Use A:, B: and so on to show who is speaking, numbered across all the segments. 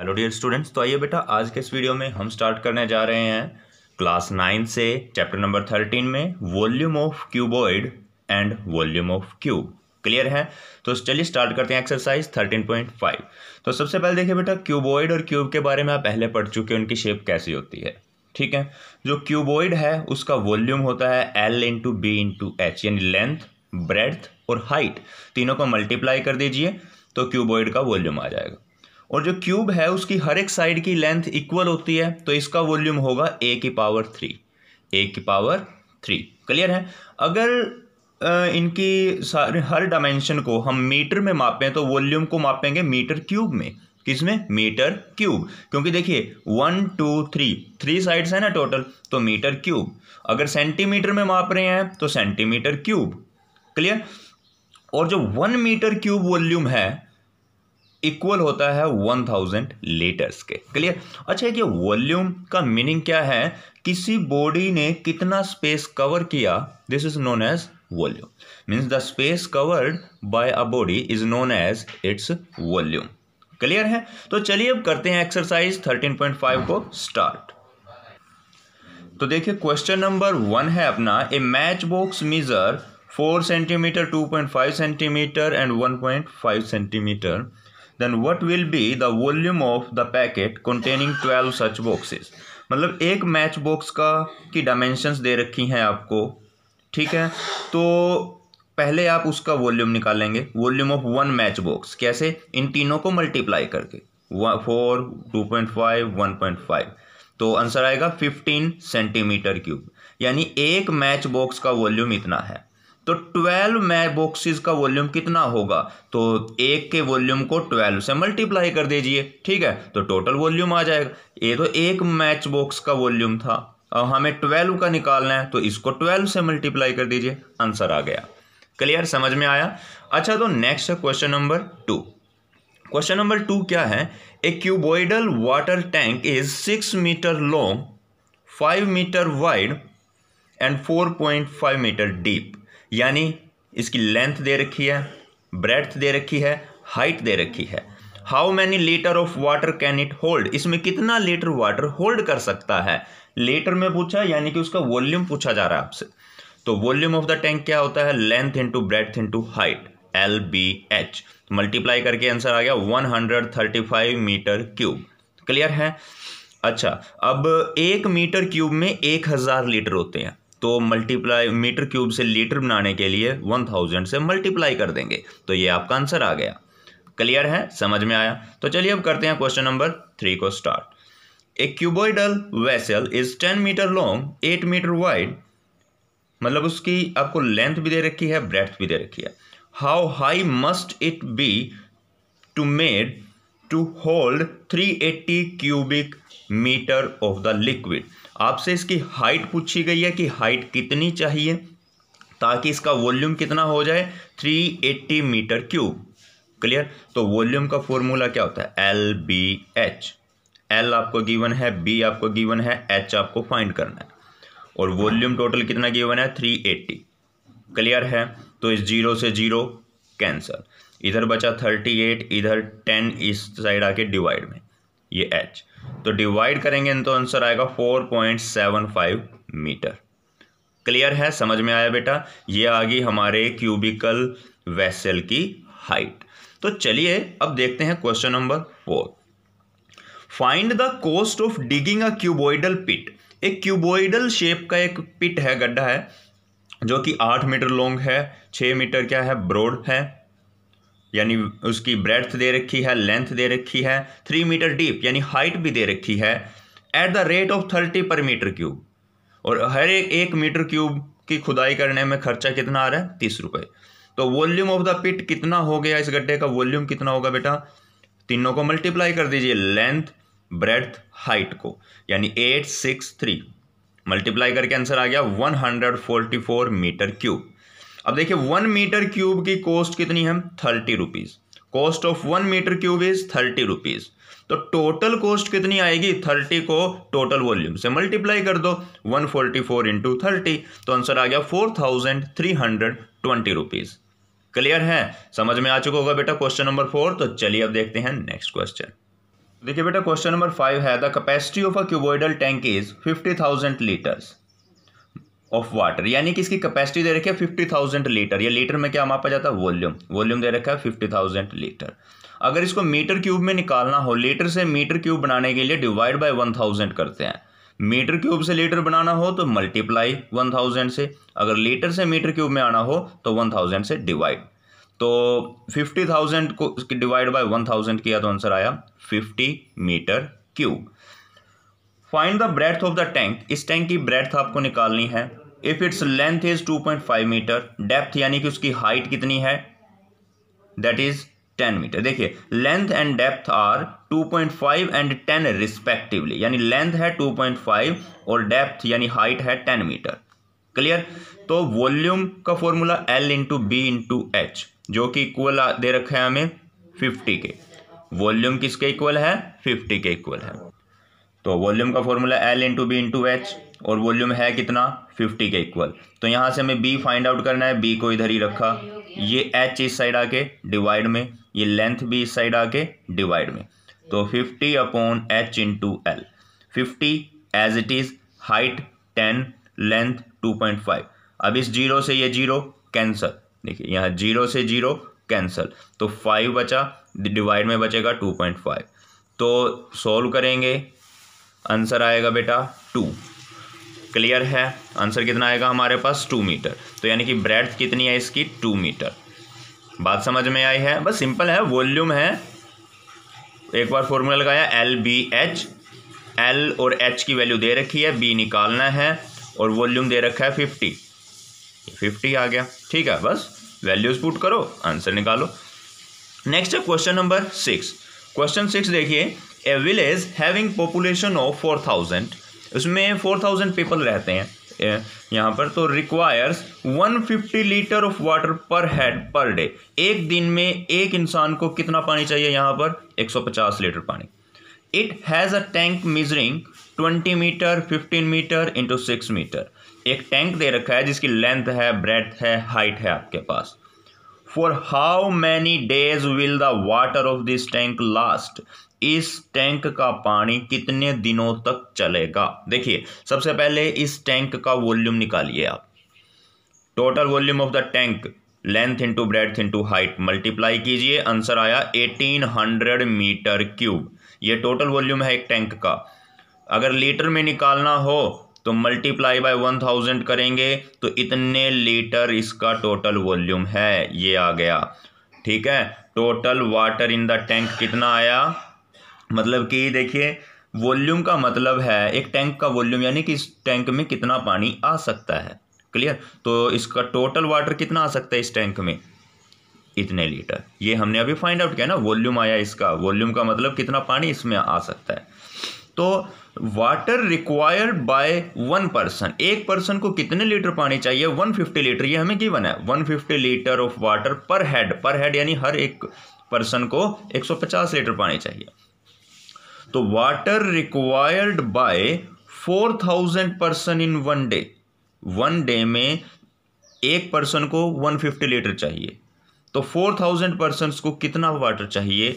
A: hello dear students तो आइए बेटा आज के इस वीडियो में हम स्टार्ट करने जा रहे हैं क्लास नाइन से चैप्टर नंबर थर्टीन में volume of cuboid and volume of cube clear है तो चलिए स्टार्ट करते हैं एक्सरसाइज थर्टीन पॉइंट फाइव तो सबसे पहले देखिए बेटा क्यूबॉइड और क्यूब के बारे में आप पहले पढ़ चुके हैं उनकी शेप कैसी होती है ठीक है जो क्यूबॉइड है उसका वॉल्यूम होता है L into B into H यानी लेंथ ब्रेथ और हाइट तीनों को मल्टीप्लाई कर दीजिए तो क्यूबॉइड का वॉल्यूम आ जाएगा और जो क्यूब है उसकी हर एक साइड की लेंथ इक्वल होती है तो इसका वॉल्यूम होगा ए की पावर थ्री ए की पावर थ्री क्लियर है अगर इनकी सारे हर डायमेंशन को हम मीटर में मापें तो वॉल्यूम को मापेंगे मीटर क्यूब में किसमें मीटर क्यूब क्योंकि देखिए one two three three sides है ना टोटल तो मीटर क्यूब अगर सेंटीमीटर में माप रहे हैं तो सेंटीमीटर क्यूब क्लियर और जो वन मीटर क्यूब वॉल्यूम है इक्वल होता है वन थाउजेंड लीटर्स के क्लियर अच्छा ये वॉल्यूम का मीनिंग क्या है किसी बॉडी ने कितना स्पेस कवर किया this is known as volume means the space covered by a body is known as its volume clear है तो चलिए अब करते हैं एक्सरसाइज 13.5 को स्टार्ट तो देखिए क्वेश्चन नंबर वन है अपना a match box measure four centimetre two point five centimetre and one point five centimetre then what will be the volume of the packet containing twelve such boxes मतलब एक match box का की dimensions दे रखी हैं आपको ठीक है तो पहले आप उसका वॉल्यूम निकालेंगे volume of one match box कैसे इन तीनों को मल्टीप्लाई करके four two point five one point five तो आंसर आएगा फिफ्टीन सेंटीमीटर क्यूब यानी एक मैच बॉक्स का वॉल्यूम इतना है तो ट्वेल्व मैच बॉक्सेस का वॉल्यूम कितना होगा तो एक के वॉल्यूम को ट्वेल्व से मल्टीप्लाई कर दीजिए ठीक है तो टोटल वॉल्यूम आ जाएगा ये तो एक मैच बॉक्स का वॉल्यूम था और हमें ट्वेल्व का निकालना है तो इसको ट्वेल्व से मल्टीप्लाई कर दीजिए आंसर आ गया क्लियर समझ में आया अच्छा तो नेक्स्ट है question number two question number two क्या है a cuboidal water tank is six metre long five metre wide and four point five metre deep यानी इसकी लेंथ दे रखी है ब्रेथ दे रखी है हाइट दे रखी है how many litre of water can it hold इसमें कितना लीटर वाटर होल्ड कर सकता है लीटर में पूछा यानी कि उसका वॉल्यूम पूछा जा रहा है आपसे तो वॉल्यूम ऑफ द टैंक क्या होता है length into breadth into height L B H multiply करके आंसर आ गया 135 मीटर क्यूब क्लियर है अच्छा अब एक मीटर क्यूब में एक हजार लीटर होते हैं तो मल्टीप्लाई मीटर क्यूब से लीटर बनाने के लिए वन थाउजेंड से मल्टीप्लाई कर देंगे तो ये आपका आंसर आ गया क्लियर है समझ में आया तो चलिए अब करते हैं क्वेश्चन नंबर थ्री को start a cuboidal vessel is ten metre long eight metre wide मतलब उसकी आपको लेंथ भी दे रखी है ब्रेथ भी दे रखी है how high must it be to made to hold 380 cubic metre of the liquid आपसे इसकी हाइट पूछी गई है कि हाइट कितनी चाहिए ताकि इसका वॉल्यूम कितना हो जाए 380 मीटर क्यूब क्लियर तो वॉल्यूम का फॉर्मूला क्या होता है एल बी एच एल आपको गिवन है बी आपको गिवन है एच आपको फाइंड करना है और वॉल्यूम टोटल कितना गिवन है 380 क्लियर है तो इस जीरो से जीरो कैंसल इधर बचा 38 इधर 10 इस साइड आके डिवाइड में ये एच तो डिवाइड करेंगे तो आंसर आएगा 4.75 मीटर क्लियर है समझ में आया बेटा ये आ गई हमारे क्यूबिकल वेसल की हाइट तो चलिए अब देखते हैं question number four find the cost of digging a cuboidal pit एक क्यूबोइडल शेप का एक पिट है गड्ढा है जो कि आठ मीटर लॉन्ग है छह मीटर क्या है ब्रॉड है यानी उसकी ब्रेथ दे रखी है लेंथ दे रखी है थ्री मीटर डीप यानी हाइट भी दे रखी है at the rate of thirty per metre cube और हर एक एक मीटर क्यूब की खुदाई करने में खर्चा कितना आ रहा है तीस रुपये तो वॉल्यूम ऑफ द पिट कितना हो गया इस गड्ढे का वॉल्यूम कितना होगा बेटा तीनों को मल्टीप्लाई कर दीजिए लेंथ ब्रेथ हाइट को यानी एट सिक्स थ्री मल्टीप्लाई करके आंसर आ गया one hundred forty four metre cube अब देखिए वन मीटर क्यूब की कॉस्ट कितनी है thirty rupees cost of one metre cube is thirty rupees तो टोटल कॉस्ट कितनी आएगी थर्टी को टोटल वॉल्यूम से मल्टीप्लाई कर दो one forty four into thirty तो आंसर आ गया four thousand three hundred twenty rupees clear है समझ में आ चुका होगा बेटा क्वेश्चन नंबर फोर तो चलिए अब देखते हैं नेक्स्ट क्वेश्चन देखिए बेटा क्वेश्चन नंबर फाइव है the capacity of a cuboidal tank is fifty thousand litres of water यानी कि इसकी कैपेसिटी दे रखी है फिफ्टी थाउजेंड लीटर या लीटर में क्या मापा जाता है वॉल्यूम वॉल्यूम दे रखा है फिफ्टी थाउजेंड लीटर अगर इसको मीटर क्यूब में निकालना हो लीटर से मीटर क्यूब बनाने के लिए डिवाइड बाय वन थाउजेंड करते हैं मीटर क्यूब से लीटर बनाना हो तो मल्टीप्लाई वन थाउजेंड से अगर लीटर से मीटर क्यूब में आना हो तो वन थाउजेंड से डिवाइड तो फिफ्टी थाउजेंड को डिवाइड बाय वन थाउजेंड किया तो आंसर आया fifty metre cube find the breadth of the tank इस टैंक की ब्रेथ आपको निकालनी है if its length is 2.5 metre depth यानी कि उसकी हाइट कितनी है दैट इज 10 मीटर देखिए लेंथ एंड डेप्थ आर 2.5 एंड 10 रिस्पेक्टिवली यानी लेंथ है 2.5 और डेप्थ यानी हाइट है 10 मीटर क्लियर तो वॉल्यूम का formula L into B into H जो कि इक्वल दे रखा है हमें 50 के वॉल्यूम किसके इक्वल है 50 के इक्वल है तो वॉल्यूम का formula L into B into H और वॉल्यूम है कितना 50 के इक्वल तो यहाँ से हमें बी फाइंड आउट करना है बी को इधर ही रखा ये एच इस साइड आके डिवाइड में ये लेंथ भी इस साइड आके डिवाइड में तो 50 upon H into L fifty as it is height ten length two point five अब इस जीरो से ये जीरो कैंसल देखिए यहाँ जीरो से जीरो कैंसल तो फाइव बचा डिवाइड में बचेगा टू पॉइंट फाइव तो सॉल्व करेंगे आंसर आएगा बेटा टू क्लियर है आंसर कितना आएगा हमारे पास टू मीटर तो यानी कि ब्रेड कितनी है इसकी टू मीटर बात समझ में आई है बस सिंपल है वॉल्यूम है एक बार फॉर्मूला लगाया एल बी एच एल और एच की वैल्यू दे रखी है बी निकालना है और वॉल्यूम दे रखा है फिफ्टी फिफ्टी आ गया ठीक है बस वैल्यूज पुट करो आंसर निकालो नेक्स्ट है question number six question six देखिए a village having population of four thousand उसमें फोर थाउजेंड पीपल रहते हैं यहाँ पर तो requires fifty litre of water per head per day एक दिन में एक इंसान को कितना पानी चाहिए यहाँ पर पचास लीटर पानी it has a tank measuring twenty metre fifteen metre into six metre एक टैंक दे रखा है जिसकी लेंथ है ब्रेथ है हाइट है आपके पास for how many days will the water of this tank last इस टैंक का पानी कितने दिनों तक चलेगा देखिए सबसे पहले इस टैंक का वॉल्यूम निकालिए आप total volume of the tank length into breadth into height multiply कीजिए आंसर आया 1800 मीटर क्यूब ये टोटल वॉल्यूम है एक टैंक का अगर लीटर में निकालना हो तो मल्टीप्लाई बाय 1000 करेंगे तो इतने लीटर इसका टोटल वॉल्यूम है ये आ गया ठीक है total water in the tank कितना आया मतलब कि देखिए वॉल्यूम का मतलब है एक टैंक का वॉल्यूम यानी कि इस टैंक में कितना पानी आ सकता है क्लियर तो इसका टोटल वाटर कितना आ सकता है इस टैंक में इतने लीटर ये हमने अभी फाइंड आउट किया ना वॉल्यूम आया इसका वॉल्यूम का मतलब कितना पानी इसमें आ सकता है तो water required by one person एक पर्सन को कितने लीटर पानी चाहिए वन फिफ्टी लीटर ये हमें गिवन है one fifty litre of water per head per head यानी हर एक पर्सन को एक सौ पचास लीटर पानी चाहिए तो water required by four thousand person in one day one day में एक पर्सन को वन फिफ्टी लीटर चाहिए तो फोर थाउजेंड पर्सन को कितना वाटर चाहिए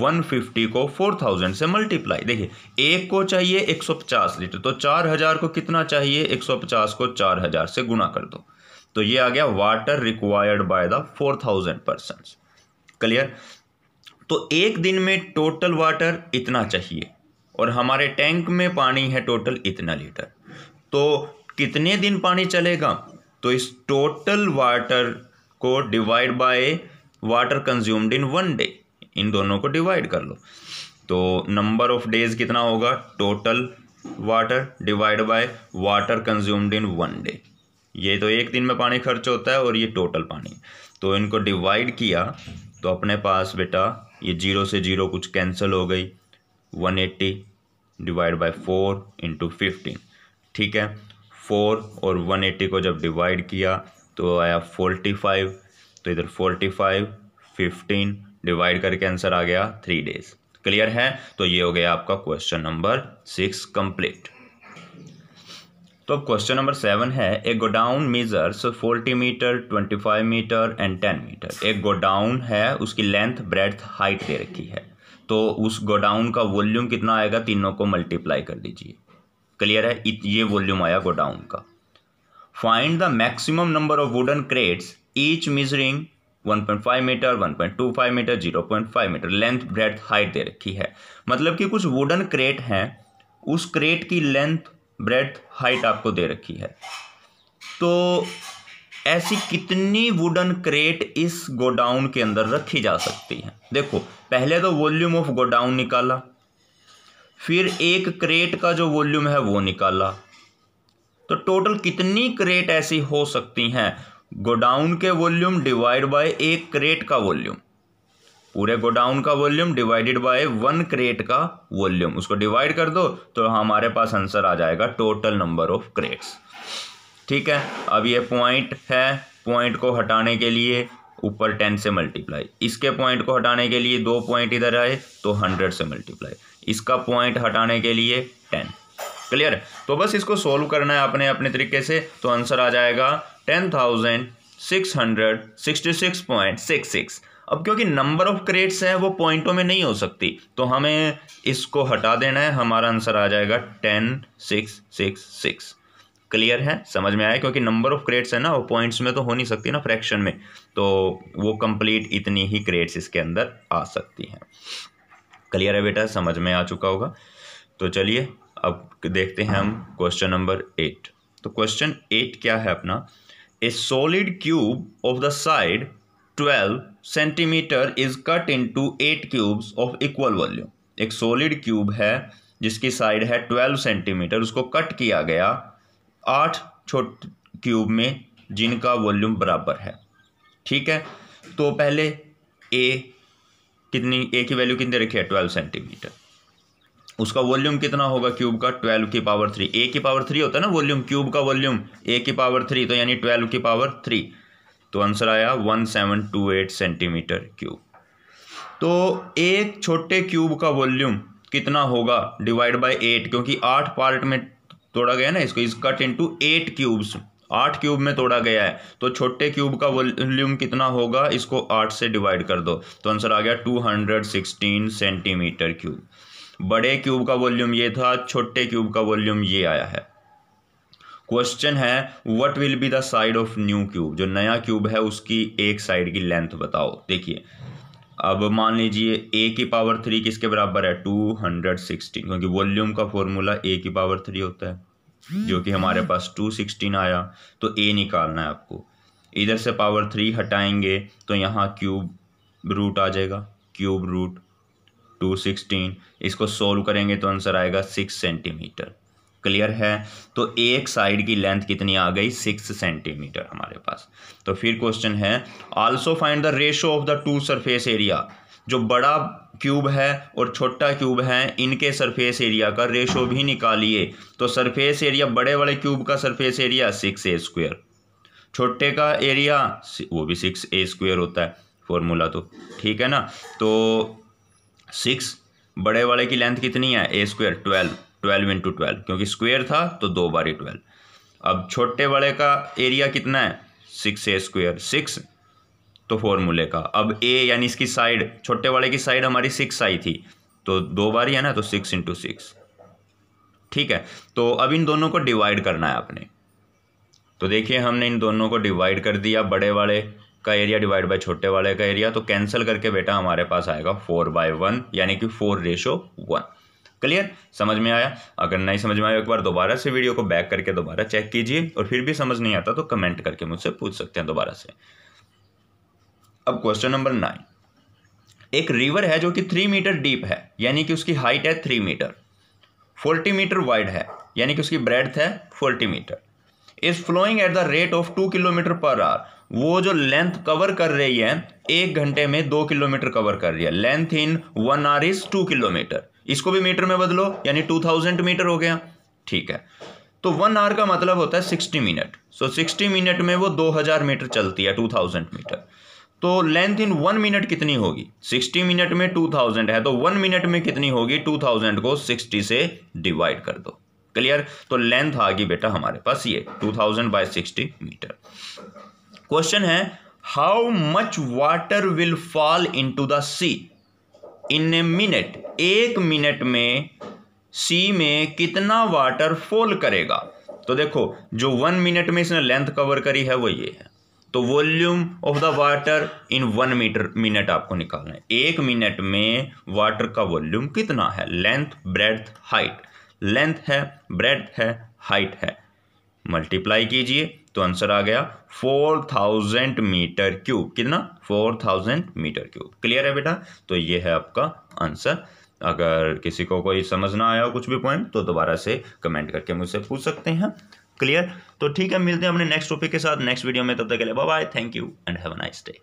A: वन फिफ्टी को फोर थाउजेंड से मल्टीप्लाई देखिए एक को चाहिए एक सौ पचास लीटर तो चार हज़ार को कितना चाहिए एक सौ पचास को चार हज़ार से गुना कर दो तो ये आ गया water required by the four thousand person clear तो एक दिन में टोटल वाटर इतना चाहिए और हमारे टैंक में पानी है टोटल इतना लीटर तो कितने दिन पानी चलेगा तो इस टोटल वाटर को divide by water consumed in one day इन दोनों को डिवाइड कर लो तो नंबर ऑफ डेज कितना होगा total water divide by water consumed in one day ये तो एक दिन में पानी खर्च होता है और ये टोटल पानी तो इनको डिवाइड किया तो अपने पास बेटा ये जीरो से जीरो कुछ कैंसिल हो गई 180 eighty divide by four into fifteen ठीक है फोर और 180 को जब डिवाइड किया तो आया 45 तो इधर 45 15 डिवाइड करके आंसर आ गया थ्री डेज क्लियर है तो ये हो गया आपका क्वेश्चन नंबर सिक्स कंप्लीट तो क्वेश्चन नंबर सेवन है a godown measures forty metre twenty five metre and ten metre एक गोडाउन है उसकी लेंथ ब्रेथ हाइट दे रखी है तो उस गोडाउन का वॉल्यूम कितना आएगा तीनों को मल्टीप्लाई कर दीजिए क्लियर है ये वॉल्यूम आया गोडाउन का find the maximum number of wooden crates each measuring 1.5 metre 1.25 metre 0.5 metre length breadth height दे रखी है मतलब कि कुछ वुडन क्रेट हैं उस क्रेट की लेंथ ब्रेड हाइट आपको दे रखी है तो ऐसी कितनी वुडन क्रेट इस गोडाउन के अंदर रखी जा सकती है देखो पहले तो वॉल्यूम ऑफ गोडाउन निकाला फिर एक क्रेट का जो वॉल्यूम है वो निकाला तो टोटल कितनी क्रेट ऐसी हो सकती हैं गोडाउन के वॉल्यूम डिवाइड बाय एक क्रेट का वॉल्यूम पूरे गोडाउन का volume divided by one crate का वॉल्यूम उसको डिवाइड कर दो तो हमारे पास आंसर आ जाएगा टोटल नंबर ऑफ क्रेट्स ठीक है अब ये पॉइंट है पॉइंट को हटाने के लिए ऊपर टेन से मल्टीप्लाई इसके पॉइंट को हटाने के लिए दो पॉइंट इधर आए तो हंड्रेड से मल्टीप्लाई इसका पॉइंट हटाने के लिए टेन क्लियर तो बस इसको सोल्व करना है अपने अपने तरीके से तो आंसर आ जाएगा ten thousand six hundred sixty six point six six अब क्योंकि नंबर ऑफ क्रेट्स है वो पॉइंटों में नहीं हो सकती तो हमें इसको हटा देना है हमारा आंसर आ जाएगा ten six six six clear है समझ में आया क्योंकि नंबर ऑफ क्रेट्स है ना वो पॉइंट्स में तो हो नहीं सकती ना फ्रैक्शन में तो वो कंप्लीट इतनी ही क्रेट्स इसके अंदर आ सकती हैं क्लियर है बेटा समझ में आ चुका होगा तो चलिए अब देखते हैं हम क्वेश्चन नंबर एट तो क्वेश्चन एट क्या है अपना a solid cube of the side twelve centimetre is cut into eight cubes of equal volume एक सॉलिड क्यूब है जिसकी साइड है ट्वेल्व सेंटीमीटर उसको कट किया गया आठ छोटे क्यूब में जिनका वॉल्यूम बराबर है ठीक है तो पहले ए कितनी ए की वैल्यू कितनी रखी है ट्वेल्व सेंटीमीटर उसका वॉल्यूम कितना होगा क्यूब का ट्वेल्व की पावर थ्री ए की पावर थ्री होता है ना वॉल्यूम क्यूब का वॉल्यूम ए की पावर थ्री तो यानी ट्वेल्व की पावर थ्री तो आंसर आया one seven two eight centimetre cube तो एक छोटे क्यूब का वॉल्यूम कितना होगा डिवाइड बाय एट क्योंकि आठ पार्ट में तोड़ा गया ना इसको इस कट इंटू एट क्यूब्स आठ क्यूब में तोड़ा गया है तो छोटे क्यूब का वॉल्यूम कितना होगा इसको आठ से डिवाइड कर दो तो आंसर आ गया two hundred sixteen centimetre cube बड़े क्यूब का वॉल्यूम ये था छोटे क्यूब का वॉल्यूम ये आया है क्वेश्चन है what will be the side of new cube जो नया क्यूब है उसकी एक साइड की लेंथ बताओ देखिए अब मान लीजिए ए की पावर थ्री किसके बराबर है टू हंड्रेड सिक्सटीन क्योंकि वॉल्यूम का फॉर्मूला ए की पावर थ्री होता है जो कि हमारे पास टू सिक्सटीन आया तो ए निकालना है आपको इधर से पावर थ्री हटाएंगे तो यहाँ क्यूब रूट आ जाएगा क्यूब रूट टू सिक्सटीन इसको सोल्व करेंगे तो आंसर आएगा सिक्स सेंटीमीटर क्लियर है तो एक साइड की लेंथ कितनी आ गई सिक्स सेंटीमीटर हमारे पास तो फिर क्वेश्चन है also find the ratio of the two surface area जो बड़ा क्यूब है और छोटा क्यूब है इनके सरफेस एरिया का रेशो भी निकालिए तो सरफेस एरिया बड़े वाले क्यूब का surface area six a square छोटे का एरिया वो भी सिक्स ए स्क्वेयर होता है फॉर्मूला तो ठीक है ना तो सिक्स बड़े वाले की लेंथ कितनी है a square twelve twelve into twelve क्योंकि स्क्वेयर था तो दो बार ही ट्वेल्व अब छोटे बड़े का एरिया कितना है सिक्स ए स्क्वेयर सिक्स तो फॉर्मूले का अब ए यानी इसकी साइड छोटे वाले की साइड हमारी सिक्स आई थी तो दो बार ही है ना तो सिक्स इंटू सिक्स ठीक है तो अब इन दोनों को डिवाइड करना है आपने तो देखिए हमने इन दोनों को डिवाइड कर दिया बड़े वाले का एरिया डिवाइड बाय छोटे वाले का एरिया तो कैंसिल करके बेटा हमारे पास आएगा फोर बाय वन यानी कि फोर रेशो वन क्लियर समझ में आया अगर नहीं समझ में आया एक बार दोबारा से वीडियो को बैक करके दोबारा चेक कीजिए और फिर भी समझ नहीं आता तो कमेंट करके मुझसे पूछ सकते हैं दोबारा से अब क्वेश्चन नंबर नाइन एक रिवर है जो कि थ्री मीटर डीप है यानी कि उसकी हाइट है three metre forty metre wide है यानी कि उसकी ब्रेड है forty metre is flowing at the rate of two kilometre per hour वो जो लेंथ कवर कर रही है एक घंटे में दो किलोमीटर कवर कर रही है length in one hour is two kilometre इसको भी मीटर में बदलो यानी टू थाउजेंड मीटर हो गया ठीक है तो वन आवर का मतलब होता है sixty minute so sixty minute में वो दो हजार मीटर चलती है टू थाउजेंड मीटर तो लेंथ इन वन मिनट कितनी होगी सिक्सटी मिनट में टू थाउजेंड है तो वन मिनट में कितनी होगी टू थाउजेंड को सिक्सटी से डिवाइड कर दो क्लियर तो लेंथ आ गई बेटा हमारे पास ये two thousand by sixty metre question है how much water will fall into the sea in a minute एक मिनट में सी में कितना वाटर फॉल करेगा तो देखो जो वन मिनट में इसने लेंथ कवर करी है वो ये है तो volume of the water in one metre minute आपको निकालना है एक मिनट में वाटर का वॉल्यूम कितना है लेंथ ब्रेथ हाइट लेंथ है ब्रेथ है हाइट है मल्टीप्लाई कीजिए तो आंसर आ गया फोर थाउजेंड मीटर क्यूब कितना four thousand metre cube clear है बेटा तो ये है आपका आंसर अगर किसी को कोई समझ ना आया हो कुछ भी पॉइंट तो दोबारा से कमेंट करके मुझसे पूछ सकते हैं क्लियर तो ठीक है मिलते हैं अपने नेक्स्ट टॉपिक के साथ नेक्स्ट वीडियो में तब तक के लिए bye thank you and have a nice day